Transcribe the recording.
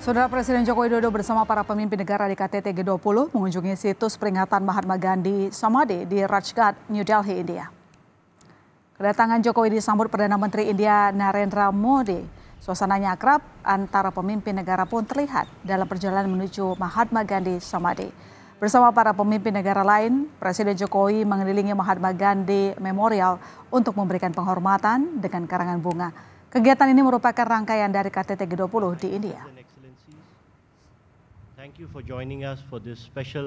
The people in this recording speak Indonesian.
Saudara Presiden Joko Widodo bersama para pemimpin negara di KTT G20 mengunjungi situs peringatan Mahatma Gandhi Samadhi di Rajgat, New Delhi, India. Kedatangan Jokowi disambut Perdana Menteri India Narendra Modi. Suasananya akrab, antara pemimpin negara pun terlihat dalam perjalanan menuju Mahatma Gandhi Samadhi. Bersama para pemimpin negara lain, Presiden Jokowi mengelilingi Mahatma Gandhi Memorial untuk memberikan penghormatan dengan karangan bunga. Kegiatan ini merupakan rangkaian dari KTT G20 di India. Thank you for joining us for this special